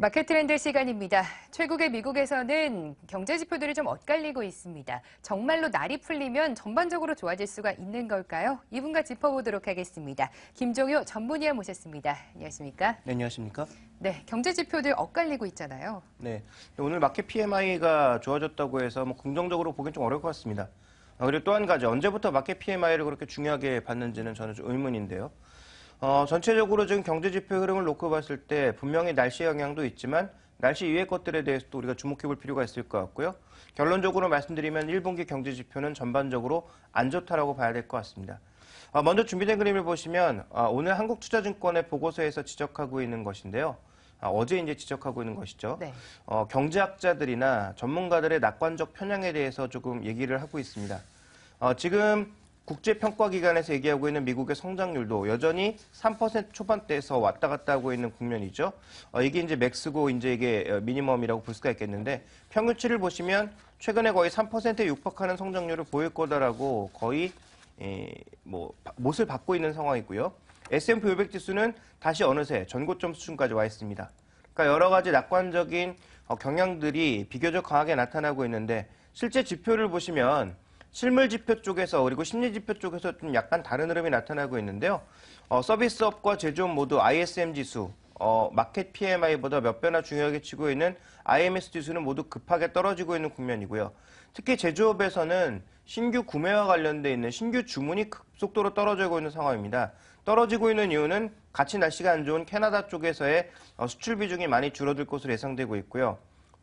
마켓트렌드 시간입니다. 최국의 미국에서는 경제 지표들이 좀 엇갈리고 있습니다. 정말로 날이 풀리면 전반적으로 좋아질 수가 있는 걸까요? 이분과 짚어보도록 하겠습니다. 김종효 전문의원 모셨습니다. 안녕하십니까? 네, 안녕하십니까? 네, 경제 지표들 엇갈리고 있잖아요. 네, 오늘 마켓 PMI가 좋아졌다고 해서 뭐 긍정적으로 보기엔 좀 어려울 것 같습니다. 아, 그리고 또 한 가지, 언제부터 마켓 PMI를 그렇게 중요하게 봤는지는 저는 좀 의문인데요. 어, 전체적으로 지금 경제 지표 흐름을 놓고 봤을 때 분명히 날씨 영향도 있지만 날씨 이외 것들에 대해서도 우리가 주목해 볼 필요가 있을 것 같고요. 결론적으로 말씀드리면 1분기 경제 지표는 전반적으로 안 좋다라고 봐야 될 것 같습니다. 어, 먼저 준비된 그림을 보시면 어, 오늘 한국투자증권의 보고서에서 지적하고 있는 것인데요. 아, 어제 이제 지적하고 있는 것이죠. 네. 어, 경제학자들이나 전문가들의 낙관적 편향에 대해서 조금 얘기를 하고 있습니다. 어, 지금 국제평가기관에서 얘기하고 있는 미국의 성장률도 여전히 3% 초반대에서 왔다 갔다 하고 있는 국면이죠. 어, 이게 이제 맥스고 이제 이게 어, 미니멈이라고 볼 수가 있겠는데 평균치를 보시면 최근에 거의 3%에 육박하는 성장률을 보일 거다라고 거의 에, 뭐 못을 받고 있는 상황이고요. S&P 500 지수는 다시 어느새 전고점 수준까지 와 있습니다. 그러니까 여러 가지 낙관적인 어, 경향들이 비교적 강하게 나타나고 있는데 실제 지표를 보시면 실물 지표 쪽에서 그리고 심리 지표 쪽에서 좀 약간 다른 흐름이 나타나고 있는데요. 어, 서비스업과 제조업 모두 ISM 지수, 어, 마켓 PMI보다 몇 배나 중요하게 치고 있는 IMS 지수는 모두 급하게 떨어지고 있는 국면이고요. 특히 제조업에서는 신규 구매와 관련돼 있는 신규 주문이 급속도로 떨어지고 있는 상황입니다. 떨어지고 있는 이유는 같이 날씨가 안 좋은 캐나다 쪽에서의 어, 수출 비중이 많이 줄어들 것으로 예상되고 있고요.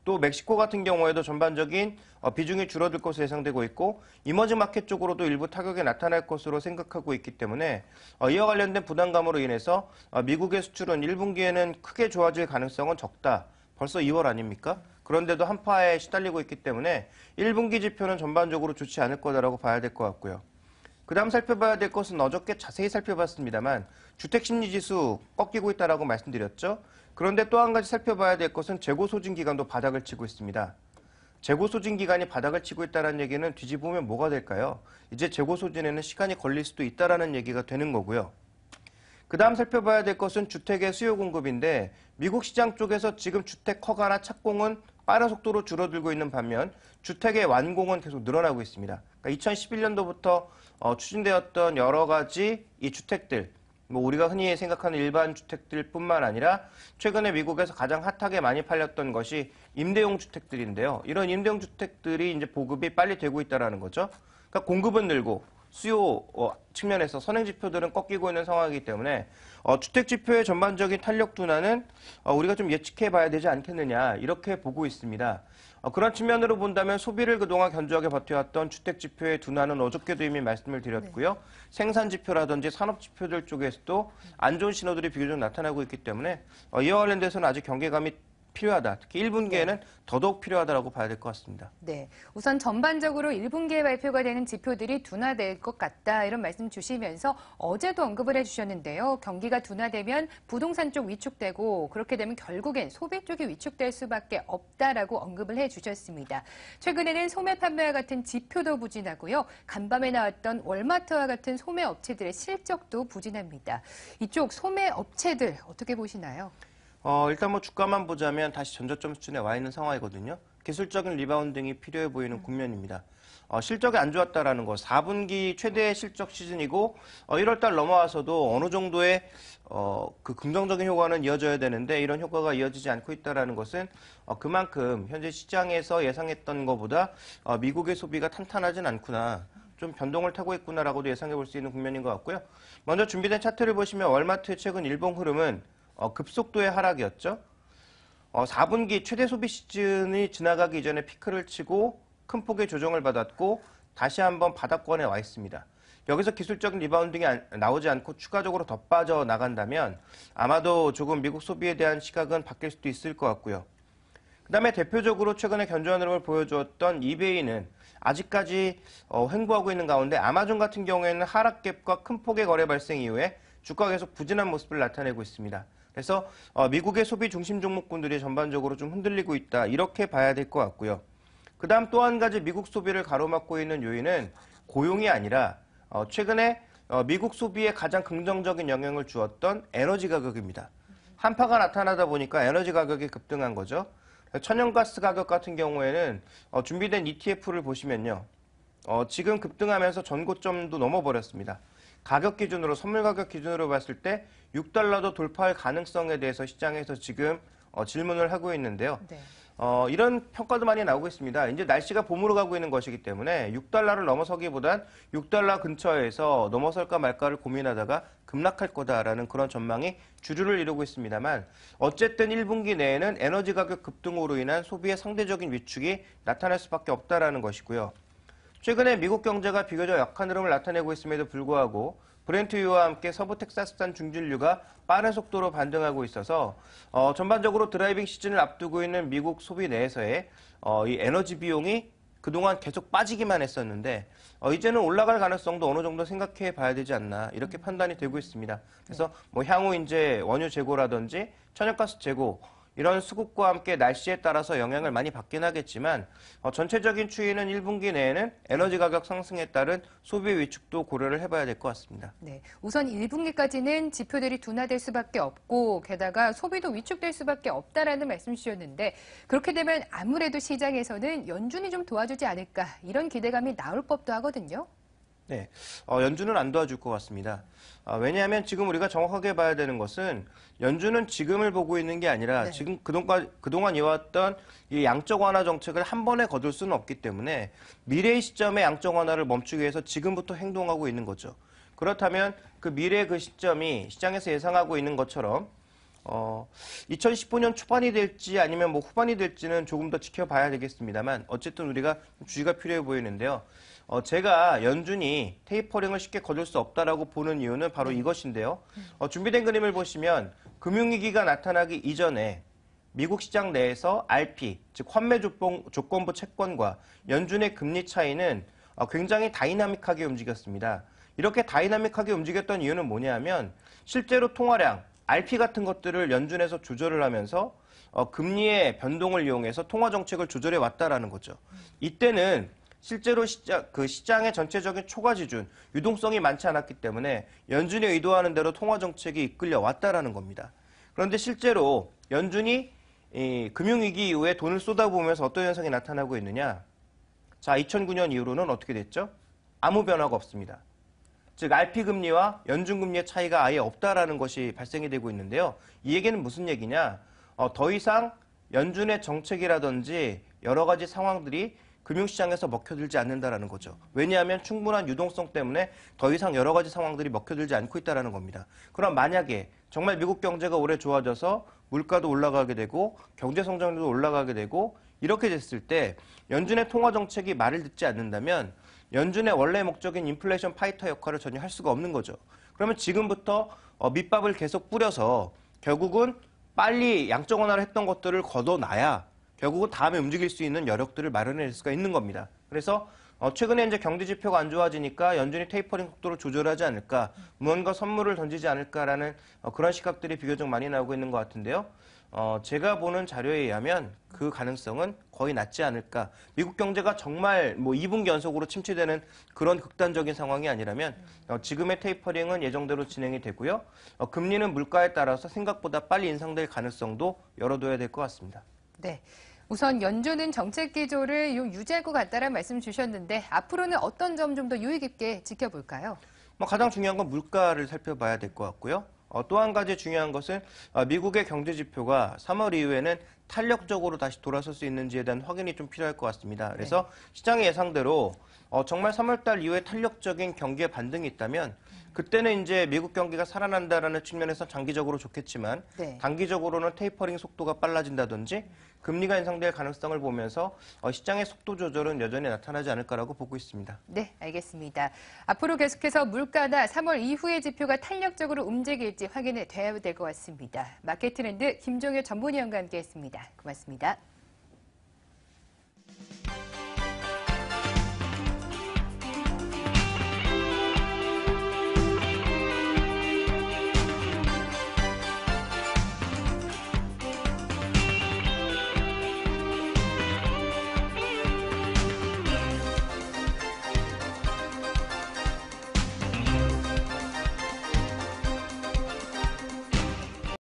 또 멕시코 같은 경우에도 전반적인 어, 비중이 줄어들 것으로 예상되고 있고 이머징 마켓 쪽으로도 일부 타격이 나타날 것으로 생각하고 있기 때문에 어, 이와 관련된 부담감으로 인해서 어, 미국의 수출은 1분기에는 크게 좋아질 가능성은 적다. 벌써 2월 아닙니까? 그런데도 한파에 시달리고 있기 때문에 1분기 지표는 전반적으로 좋지 않을 거다라고 봐야 될 것 같고요. 그 다음 살펴봐야 될 것은 어저께 자세히 살펴봤습니다만 주택심리지수 꺾이고 있다고 말씀드렸죠. 그런데 또 한 가지 살펴봐야 될 것은 재고소진기간도 바닥을 치고 있습니다. 재고소진기간이 바닥을 치고 있다는 얘기는 뒤집으면 뭐가 될까요? 이제 재고소진에는 시간이 걸릴 수도 있다는 얘기가 되는 거고요. 그 다음 살펴봐야 될 것은 주택의 수요 공급인데 미국 시장 쪽에서 지금 주택 허가나 착공은 빠른 속도로 줄어들고 있는 반면 주택의 완공은 계속 늘어나고 있습니다. 그러니까 2011년도부터 어, 추진되었던 여러 가지 이 주택들, 뭐 우리가 흔히 생각하는 일반 주택들뿐만 아니라 최근에 미국에서 가장 핫하게 많이 팔렸던 것이 임대용 주택들인데요. 이런 임대용 주택들이 이제 보급이 빨리 되고 있다는 거죠. 그러니까 공급은 늘고 수요 어, 측면에서 선행 지표들은 꺾이고 있는 상황이기 때문에 어, 주택 지표의 전반적인 탄력 둔화는 어, 우리가 좀 예측해 봐야 되지 않겠느냐 이렇게 보고 있습니다. 그런 측면으로 본다면 소비를 그동안 견조하게 버텨왔던 주택 지표의 둔화는 어저께도 이미 말씀을 드렸고요. 네. 생산 지표라든지 산업 지표들 쪽에서도 안 좋은 신호들이 비교적 나타나고 있기 때문에 이와 관련돼서는 아직 경계감이 필요하다. 특히 1분기에는 네. 더더욱 필요하다고 봐야 될 것 같습니다. 네. 우선 전반적으로 1분기에 발표가 되는 지표들이 둔화될 것 같다. 이런 말씀 주시면서 어제도 언급을 해 주셨는데요. 경기가 둔화되면 부동산 쪽 위축되고 그렇게 되면 결국엔 소비 쪽이 위축될 수밖에 없다라고 언급을 해 주셨습니다. 최근에는 소매 판매와 같은 지표도 부진하고요. 간밤에 나왔던 월마트와 같은 소매 업체들의 실적도 부진합니다. 이쪽 소매 업체들 어떻게 보시나요? 어, 일단 뭐 주가만 보자면 다시 전저점 수준에 와 있는 상황이거든요. 기술적인 리바운딩이 필요해 보이는 국면입니다. 어, 실적이 안 좋았다라는 거, 4분기 최대 실적 시즌이고 어, 1월달 넘어와서도 어느 정도의 어, 그 긍정적인 효과는 이어져야 되는데 이런 효과가 이어지지 않고 있다라는 것은 어, 그만큼 현재 시장에서 예상했던 것보다 어, 미국의 소비가 탄탄하진 않구나. 좀 변동을 타고 있구나라고도 예상해 볼 수 있는 국면인 것 같고요. 먼저 준비된 차트를 보시면 월마트의 최근 일봉 흐름은 어, 급속도의 하락이었죠. 어, 4분기 최대 소비 시즌이 지나가기 전에 피크를 치고 큰 폭의 조정을 받았고 다시 한번 바닥권에 와 있습니다. 여기서 기술적인 리바운딩이 나오지 않고 추가적으로 더 빠져 나간다면 아마도 조금 미국 소비에 대한 시각은 바뀔 수도 있을 것 같고요. 그 다음에 대표적으로 최근에 견조한 흐름을 보여주었던 이베이는 아직까지 어, 횡보하고 있는 가운데 아마존 같은 경우에는 하락 갭과 큰 폭의 거래 발생 이후에 주가 계속 부진한 모습을 나타내고 있습니다. 그래서 어, 미국의 소비 중심 종목군들이 전반적으로 좀 흔들리고 있다 이렇게 봐야 될 것 같고요. 그다음 또 한 가지 미국 소비를 가로막고 있는 요인은 고용이 아니라 어, 최근에 어, 미국 소비에 가장 긍정적인 영향을 주었던 에너지 가격입니다. 한파가 나타나다 보니까 에너지 가격이 급등한 거죠. 천연가스 가격 같은 경우에는 준비된 ETF를 보시면요. 지금 급등하면서 전고점도 넘어버렸습니다. 가격 기준으로 선물 가격 기준으로 봤을 때 6달러도 돌파할 가능성에 대해서 시장에서 지금 어, 질문을 하고 있는데요. 네. 어, 이런 평가도 많이 나오고 있습니다. 이제 날씨가 봄으로 가고 있는 것이기 때문에 6달러를 넘어서기보단 6달러 근처에서 넘어설까 말까를 고민하다가 급락할 거다라는 그런 전망이 주류를 이루고 있습니다만 어쨌든 1분기 내에는 에너지 가격 급등으로 인한 소비의 상대적인 위축이 나타날 수밖에 없다라는 것이고요. 최근에 미국 경제가 비교적 약한 흐름을 나타내고 있음에도 불구하고 브렌트유와 함께 서부 텍사스산 중진류가 빠른 속도로 반등하고 있어서 어, 전반적으로 드라이빙 시즌을 앞두고 있는 미국 소비 내에서의 어, 이 에너지 비용이 그동안 계속 빠지기만 했었는데 어, 이제는 올라갈 가능성도 어느 정도 생각해 봐야 되지 않나 이렇게 판단이 되고 있습니다. 그래서 뭐 향후 이제 원유 재고라든지 천연가스 재고 이런 수급과 함께 날씨에 따라서 영향을 많이 받긴 하겠지만 어, 전체적인 추이는 1분기 내에는 에너지 가격 상승에 따른 소비 위축도 고려를 해봐야 될 것 같습니다. 네, 우선 1분기까지는 지표들이 둔화될 수밖에 없고 게다가 소비도 위축될 수밖에 없다라는 말씀 주셨는데 그렇게 되면 아무래도 시장에서는 연준이 좀 도와주지 않을까 이런 기대감이 나올 법도 하거든요. 네, 어, 연준은 안 도와줄 것 같습니다. 아, 왜냐하면 지금 우리가 정확하게 봐야 되는 것은 연준은 지금을 보고 있는 게 아니라 네. 지금 그동안 그동안 이어왔던 이 양적 완화 정책을 한 번에 거둘 수는 없기 때문에 미래의 시점에 양적 완화를 멈추기 위해서 지금부터 행동하고 있는 거죠. 그렇다면 그 미래 의그 시점이 시장에서 예상하고 있는 것처럼 어, 2015년 초반이 될지 아니면 뭐 후반이 될지는 조금 더 지켜봐야 되겠습니다만 어쨌든 우리가 주의가 필요해 보이는데요. 어, 제가 연준이 테이퍼링을 쉽게 거둘 수 없다라고 보는 이유는 바로 네. 이것인데요. 네. 어, 준비된 그림을 보시면 금융위기가 나타나기 이전에 미국 시장 내에서 RP, 즉 환매 조건, 부 채권과 연준의 금리 차이는 어, 굉장히 다이나믹하게 움직였습니다. 이렇게 다이나믹하게 움직였던 이유는 뭐냐면 하 실제로 통화량, RP 같은 것들을 연준에서 조절을 하면서 어, 금리의 변동을 이용해서 통화 정책을 조절해 왔다라는 거죠. 이때는 실제로 시장, 그 시장의 전체적인 초과 지준, 유동성이 많지 않았기 때문에 연준이 의도하는 대로 통화 정책이 이끌려 왔다라는 겁니다. 그런데 실제로 연준이 이 금융위기 이후에 돈을 쏟아부으면서 어떤 현상이 나타나고 있느냐? 자, 2009년 이후로는 어떻게 됐죠? 아무 변화가 없습니다. 즉 RP 금리와 연준 금리의 차이가 아예 없다라는 것이 발생이 되고 있는데요. 이 얘기는 무슨 얘기냐? 어, 더 이상 연준의 정책이라든지 여러 가지 상황들이 금융시장에서 먹혀들지 않는다라는 거죠. 왜냐하면 충분한 유동성 때문에 더 이상 여러 가지 상황들이 먹혀들지 않고 있다라는 겁니다. 그럼 만약에 정말 미국 경제가 올해 좋아져서 물가도 올라가게 되고 경제 성장률도 올라가게 되고 이렇게 됐을 때 연준의 통화 정책이 말을 듣지 않는다면 연준의 원래 목적인 인플레이션 파이터 역할을 전혀 할 수가 없는 거죠. 그러면 지금부터 어, 밑밥을 계속 뿌려서 결국은 빨리 양적 완화를 했던 것들을 걷어놔야 결국은 다음에 움직일 수 있는 여력들을 마련해낼 수가 있는 겁니다. 그래서 어, 최근에 이제 경제 지표가 안 좋아지니까 연준이 테이퍼링 속도를 조절하지 않을까, 무언가 선물을 던지지 않을까라는 어, 그런 시각들이 비교적 많이 나오고 있는 것 같은데요. 어, 제가 보는 자료에 의하면 그 가능성은 거의 낮지 않을까. 미국 경제가 정말 뭐 2분기 연속으로 침체되는 그런 극단적인 상황이 아니라면 어, 지금의 테이퍼링은 예정대로 진행이 되고요. 어, 금리는 물가에 따라서 생각보다 빨리 인상될 가능성도 열어둬야 될 것 같습니다. 네. 우선 연준은 정책 기조를 유지할 것 같다라는 말씀 주셨는데 앞으로는 어떤 점 좀 더 유의 깊게 지켜볼까요? 뭐 가장 중요한 건 물가를 살펴봐야 될 것 같고요. 어, 또한 가지 중요한 것은 어, 미국의 경제 지표가 3월 이후에는 탄력적으로 다시 돌아설 수 있는지에 대한 확인이 좀 필요할 것 같습니다. 네. 그래서 네. 시장의 예상대로 어, 정말 3월달 이후에 탄력적인 경기의 반등이 있다면 그때는 이제 미국 경기가 살아난다라는 측면에서 장기적으로 좋겠지만 네. 단기적으로는 테이퍼링 속도가 빨라진다든지 금리가 인상될 가능성을 보면서 어, 시장의 속도 조절은 여전히 나타나지 않을까라고 보고 있습니다. 네, 알겠습니다. 앞으로 계속해서 물가나 3월 이후의 지표가 탄력적으로 움직일지 확인이 돼야 될 것 같습니다. 마켓 트렌드 김종효 전문위원과 함께했습니다. 고맙습니다.